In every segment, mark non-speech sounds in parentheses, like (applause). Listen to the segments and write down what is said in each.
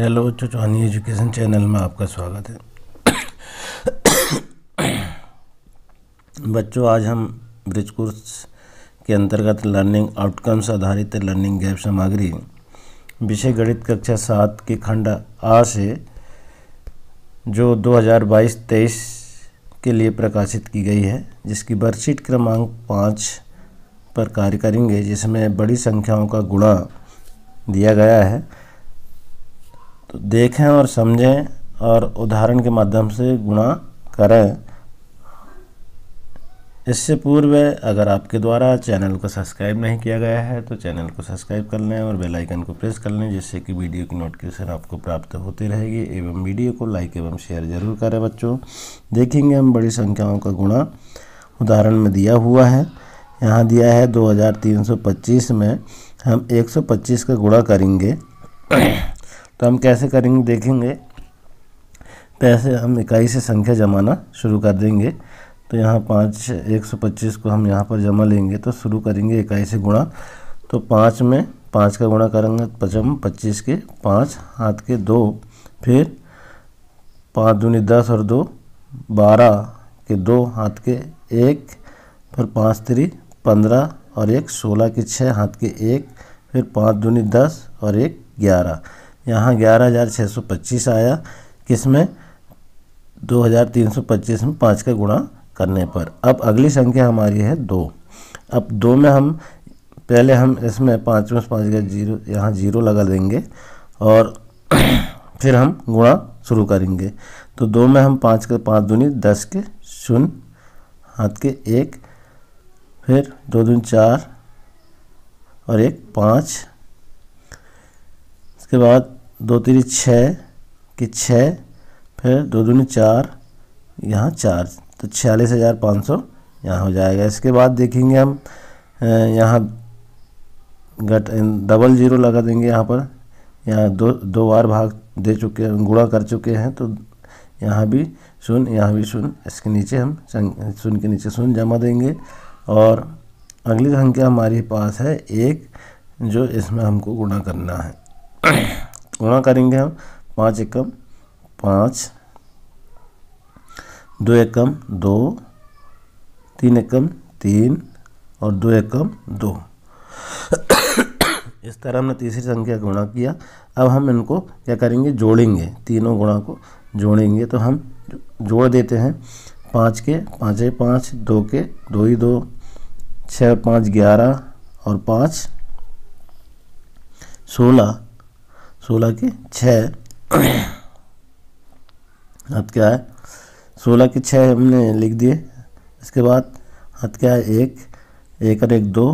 hello चौहानी education channel में आपका स्वागत है बच्चों आज हम ब्रिज कोर्स के अंतर्गत लर्निंग आउटकम्स आधारित लर्निंग गैप सामग्री विषय गणित कक्षा सात के खंड आ से जो 2022-23 के लिए प्रकाशित की गई है जिसकी वर्कशीट क्रमांक पाँच पर कार्य करेंगे जिसमें बड़ी संख्याओं का गुणा दिया गया है तो देखें और समझें और उदाहरण के माध्यम से गुणा करें इससे पूर्व अगर आपके द्वारा चैनल को सब्सक्राइब नहीं किया गया है तो चैनल को सब्सक्राइब कर लें और बेल आइकन को प्रेस कर लें जिससे कि वीडियो की नोटिफिकेशन आपको प्राप्त होती रहेगी एवं वीडियो को लाइक एवं शेयर जरूर करें बच्चों देखेंगे हम बड़ी संख्याओं का गुणा उदाहरण में दिया हुआ है यहाँ दिया है दो में हम एक का गुणा करेंगे तो हम कैसे करेंगे देखेंगे पैसे हम इकाई से संख्या जमाना शुरू कर देंगे तो यहाँ पाँच एक सौ पच्चीस को हम यहाँ पर जमा लेंगे तो शुरू करेंगे इकाई से गुणा तो पाँच में पाँच का गुणा करेंगे तो पचम पच्चीस के पाँच हाथ के दो फिर पाँच दूनी दस और दो बारह के दो हाथ के एक फिर पाँच त्री पंद्रह और एक सोलह के छः हाथ के एक फिर पाँच दूनी दस और एक ग्यारह यहाँ ग्यारह हज़ार छः सौ पच्चीस आया किसमें दो हज़ार तीन सौ पच्चीस में पाँच का गुणा करने पर अब अगली संख्या हमारी है दो अब दो में हम पहले हम इसमें पाँच में पाँच का जीरो यहाँ जीरो लगा देंगे और (clears throat) फिर हम गुणा शुरू करेंगे तो दो में हम पाँच के पाँच दूनी दस के शून्य हाथ के एक फिर दो दून चार और एक पाँच उसके बाद दो तीन छः कि छः फिर दो दूनी चार यहाँ चार तो छियालीस हज़ार पाँच सौ यहाँ हो जाएगा इसके बाद देखेंगे हम यहाँ घट डबल ज़ीरो लगा देंगे यहाँ पर यहाँ दो दो बार भाग दे चुके हैं गुणा कर चुके हैं तो यहाँ भी शून्य यहाँ भी शून्य इसके नीचे हम शून्य के नीचे शून्य जमा देंगे और अगली संख्या हमारे पास है एक जो इसमें हमको गुणा करना है गुणा करेंगे हम पाँच एकम पाँच दो एकम दो तीन एकम तीन और दो एकम दो इस तरह हमने तीसरी संख्या गुणा किया अब हम इनको क्या करेंगे जोड़ेंगे तीनों गुणा को जोड़ेंगे तो हम जोड़ देते हैं पाँच के पाँच पाँच दो के दो ही दो छः पाँच ग्यारह और पाँच सोलह सोलह के छः अब क्या है सोलह के छः हमने लिख दिए इसके बाद हथ क्या है एक एक और एक दो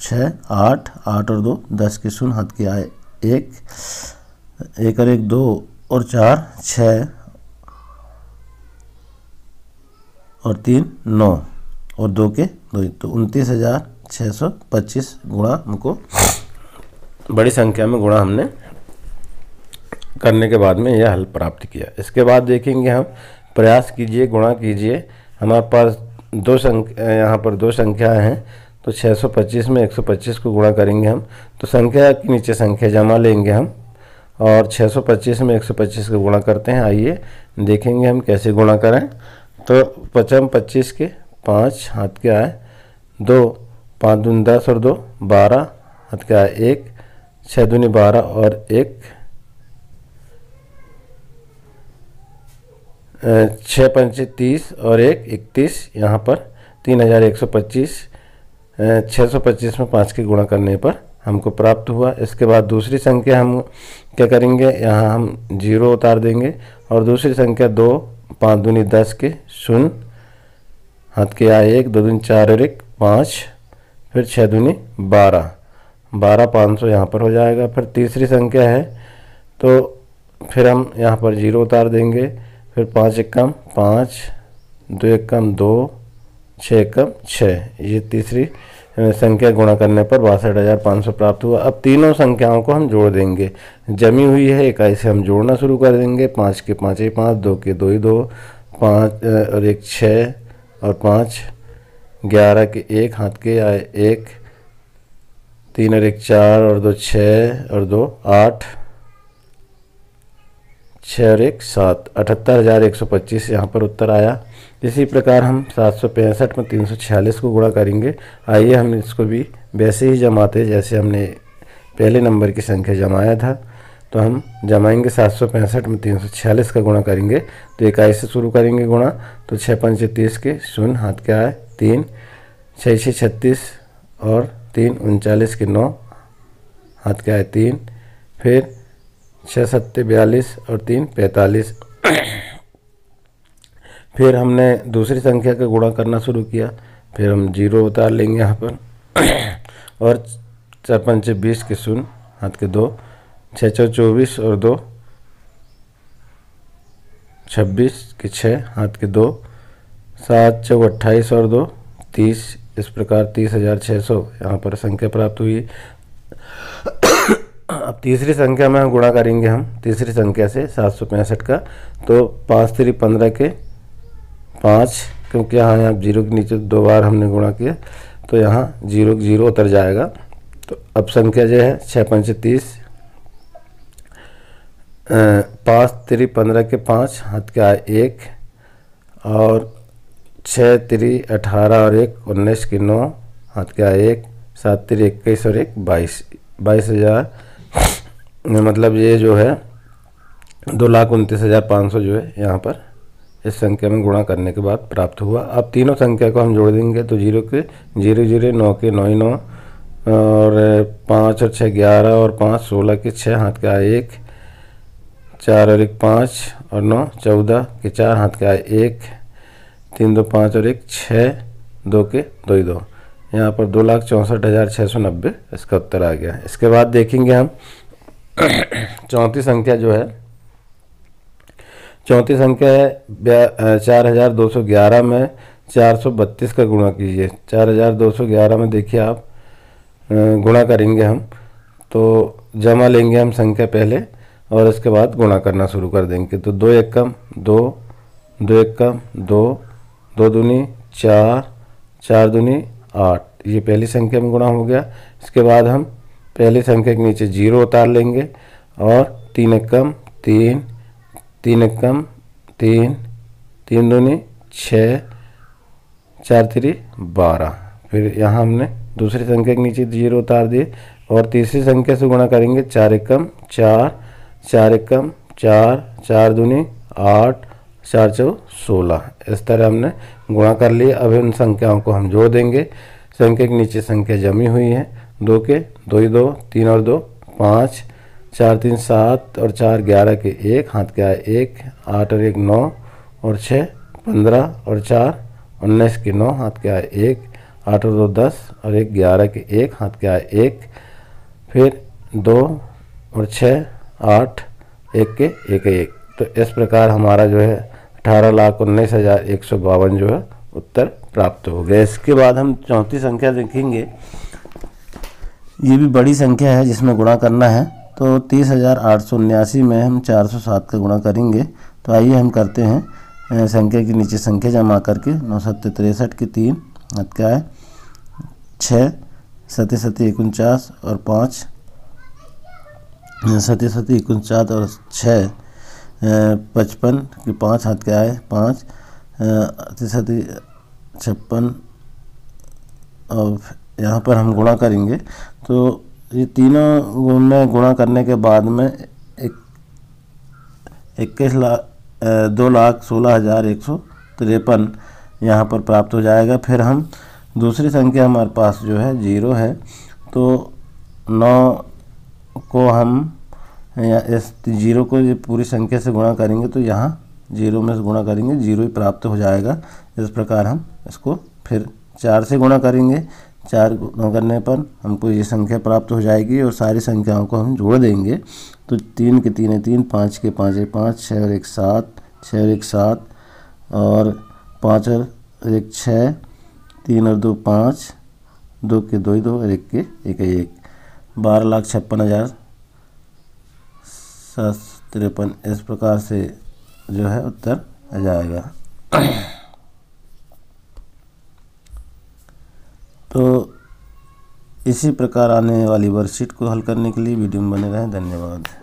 छः आठ आठ और दो दस के शून्य हथ क्या है एक एक और एक दो और चार छः और तीन नौ और दो के दो तो उनतीस हज़ार छः सौ पच्चीस गुणा हमको बड़ी संख्या में गुणा हमने करने के बाद में यह हल प्राप्त किया इसके बाद देखेंगे हम प्रयास कीजिए गुणा कीजिए हमारे पास दो संख्या यहाँ पर दो संख्याएँ हैं तो 625 में 125 को गुणा करेंगे हम तो संख्या के नीचे संख्या जमा लेंगे हम और 625 में 125 को गुणा करते हैं आइए देखेंगे हम कैसे गुणा करें तो पचम पच्चीस के पाँच हाथ के आए दो पाँच दून दस और दो बारह हाथ के आए एक छः दूनी बारह और एक छः पंचे तीस और एक इकतीस यहाँ पर तीन हज़ार एक सौ पच्चीस छः सौ पच्चीस में पाँच के गुणा करने पर हमको प्राप्त हुआ इसके बाद दूसरी संख्या हम क्या करेंगे यहाँ हम जीरो उतार देंगे और दूसरी संख्या दो पाँच दूनी दस के शून्य हाथ के आए एक दो दूनी चार और एक पाँच फिर छः दूनी बारह बारह पाँच सौ यहाँ पर हो जाएगा फिर तीसरी संख्या है तो फिर हम यहाँ पर जीरो उतार देंगे फिर पाँच एकम पाँच दो एकम दो छः एकम छः ये तीसरी संख्या गुणा करने पर बासठ हज़ार पाँच सौ प्राप्त हुआ अब तीनों संख्याओं को हम जोड़ देंगे जमी हुई है इकाई से हम जोड़ना शुरू कर देंगे पाँच के पाँच ही पाँच दो के दो ही दो पाँच और एक छः और पाँच ग्यारह के एक हाथ के आए एक तीन और एक चार और दो छः और दो आठ छः और एक सात अठहत्तर हज़ार एक सौ पच्चीस यहाँ पर उत्तर आया इसी प्रकार हम सात सौ पैंसठ में तीन सौ छियालीस को गुणा करेंगे आइए हम इसको भी वैसे ही जमाते जैसे हमने पहले नंबर की संख्या जमाया था तो हम जमाएंगे सात सौ पैंसठ में तीन सौ छियालीस का गुणा करेंगे तो इक्कीस से शुरू करेंगे गुणा तो छः पंच तीस के शून्य हाथ के आए तीन छः छः छत्तीस और तीन उनचालीस के नौ हाथ के आए तीन फिर छः सत्ते बयालीस और तीन पैंतालीस फिर हमने दूसरी संख्या का गुणा करना शुरू किया फिर हम जीरो उतार लेंगे यहाँ पर और चार पंच बीस के शून्य हाथ के दो छः चौ चौबीस और दो छब्बीस के छः हाथ के दो सात चौ अट्ठाईस और दो तीस इस प्रकार तीस हज़ार छः सौ यहाँ पर संख्या प्राप्त हुई अब तीसरी संख्या में गुणा करेंगे हम तीसरी संख्या से सात सौ पैंसठ का तो पाँच तेरी पंद्रह के पाँच क्योंकि यहाँ यहाँ जीरो के नीचे दो बार हमने गुणा किया तो यहाँ जीरो जीरो उतर जाएगा तो अब संख्या जो है छः पंच तीस पाँच तेरी पंद्रह के पाँच हाथ के आए एक और छः तेरी अठारह और एक उन्नीस के नौ हाथ के आए एक सात तेरी इक्कीस और एक बाईस बाईस हज़ार मतलब ये जो है दो लाख उनतीस हज़ार पाँच सौ जो है यहाँ पर इस संख्या में गुणा करने के बाद प्राप्त हुआ अब तीनों संख्या को हम जोड़ देंगे तो जीरो के जीरो जीरो नौ के नौ नौ और पाँच और छः ग्यारह और पाँच सोलह के छः हाथ के आए एक चार और एक पाँच और नौ चौदह के चार हाथ के आए एक तीन दो पाँच और एक छः दो के दो ही दो यहाँ पर दो लाख चौंसठ हज़ार छः सौ नब्बे इसका उत्तर आ गया इसके बाद देखेंगे हम चौंतीस संख्या जो है चौंतीस संख्या है चार हज़ार दो सौ ग्यारह में चार सौ बत्तीस का गुणा कीजिए चार हज़ार दो सौ ग्यारह में देखिए आप गुणा करेंगे हम तो जमा लेंगे हम संख्या पहले और इसके बाद गुणा करना शुरू कर देंगे तो दो एक कम दो दो एक कम दो दो दूनी चार चार दूनी आठ ये पहली संख्या में गुणा हो गया इसके बाद हम पहली संख्या के नीचे जीरो उतार लेंगे और तीन कम तीन तीन कम तीन तीन दूनी छः चार तीन बारह फिर यहाँ हमने दूसरी संख्या के नीचे जीरो उतार दिए और तीसरी संख्या से गुणा करेंगे चार कम चार चार कम चार चार दूनी आठ चार चौ सोलह इस तरह हमने गुणा कर लिए अब इन संख्याओं को हम जोड़ देंगे संख्या के नीचे संख्या जमी हुई है दो के दो ही दो तीन और दो पाँच चार तीन सात और चार ग्यारह के एक हाथ के आए एक आठ और एक नौ और छः पंद्रह और चार उन्नीस के नौ हाथ के आए एक आठ और दो दस और एक ग्यारह के एक हाथ के आए एक फिर दो और छः आठ एक के एक एक तो इस प्रकार हमारा जो है अठारह लाख उन्नीस हज़ार एक सौ बावन जो है उत्तर प्राप्त हो गया इसके बाद हम चौथी संख्या देखेंगे ये भी बड़ी संख्या है जिसमें गुणा करना है तो तीस हज़ार आठ सौ उन्यासी में हम चार सौ सात का गुणा करेंगे तो आइए हम करते हैं संख्या के नीचे संख्या जमा करके नौ सत्य तिरसठ की तीन क्या है छः सत्य सत्य एक उनचास और पाँच सत्य सत्य एक उनचास और छः पचपन की पाँच हाथ क्या है पाँच सत्य छप्पन और यहाँ पर हम गुणा करेंगे तो ये तीनों में गुणा करने के बाद में एक इक्कीस लाख दो लाख सोलह हज़ार एक सौ तिरपन यहाँ पर प्राप्त हो जाएगा फिर हम दूसरी संख्या हमारे पास जो है जीरो है तो नौ को हम इस जीरो को ये पूरी संख्या से गुणा करेंगे तो यहाँ जीरो में से गुणा करेंगे जीरो ही प्राप्त हो जाएगा इस प्रकार हम इसको फिर चार से गुणा करेंगे चार गुणा करने पर हमको ये संख्या प्राप्त हो जाएगी और सारी संख्याओं को हम जोड़ देंगे तो तीन के तीन है तीन पाँच के पाँच है पाँच छः और एक सात छः और एक सात और पाँच और एक छः तीन और दो पाँच दो के दो ही दो और एक के एक ही एक बारह लाख छप्पन हज़ार सात तिरपन इस प्रकार से जो है उत्तर आ जाएगा तो इसी प्रकार आने वाली वर्कशीट को हल करने के लिए वीडियो में बने रहें धन्यवाद